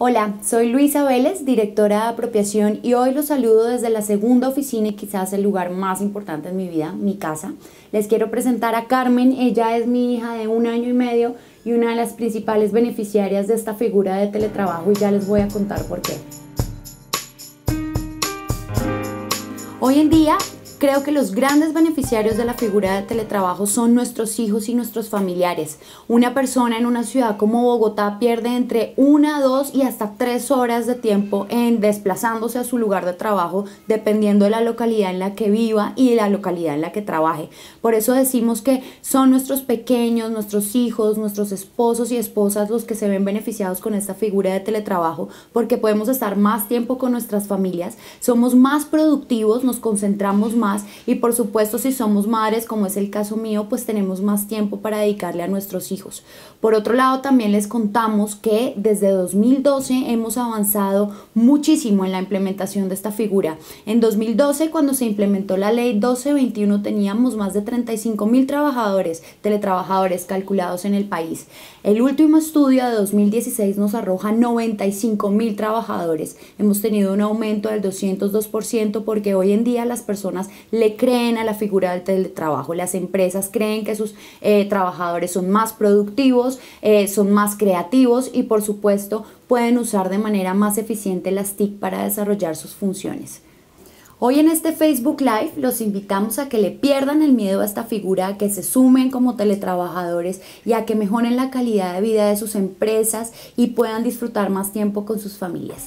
Hola, soy Luisa Vélez, directora de apropiación y hoy los saludo desde la segunda oficina y quizás el lugar más importante en mi vida, mi casa. Les quiero presentar a Carmen, ella es mi hija de un año y medio y una de las principales beneficiarias de esta figura de teletrabajo y ya les voy a contar por qué. Hoy en día Creo que los grandes beneficiarios de la figura de teletrabajo son nuestros hijos y nuestros familiares. Una persona en una ciudad como Bogotá pierde entre una, dos y hasta tres horas de tiempo en desplazándose a su lugar de trabajo dependiendo de la localidad en la que viva y de la localidad en la que trabaje. Por eso decimos que son nuestros pequeños, nuestros hijos, nuestros esposos y esposas los que se ven beneficiados con esta figura de teletrabajo porque podemos estar más tiempo con nuestras familias, somos más productivos, nos concentramos más y por supuesto si somos madres, como es el caso mío, pues tenemos más tiempo para dedicarle a nuestros hijos. Por otro lado, también les contamos que desde 2012 hemos avanzado muchísimo en la implementación de esta figura. En 2012, cuando se implementó la ley 1221, teníamos más de 35 mil trabajadores, teletrabajadores calculados en el país. El último estudio de 2016 nos arroja 95 mil trabajadores. Hemos tenido un aumento del 202% porque hoy en día las personas le creen a la figura del teletrabajo. Las empresas creen que sus eh, trabajadores son más productivos, eh, son más creativos y por supuesto pueden usar de manera más eficiente las TIC para desarrollar sus funciones. Hoy en este Facebook Live los invitamos a que le pierdan el miedo a esta figura, a que se sumen como teletrabajadores y a que mejoren la calidad de vida de sus empresas y puedan disfrutar más tiempo con sus familias.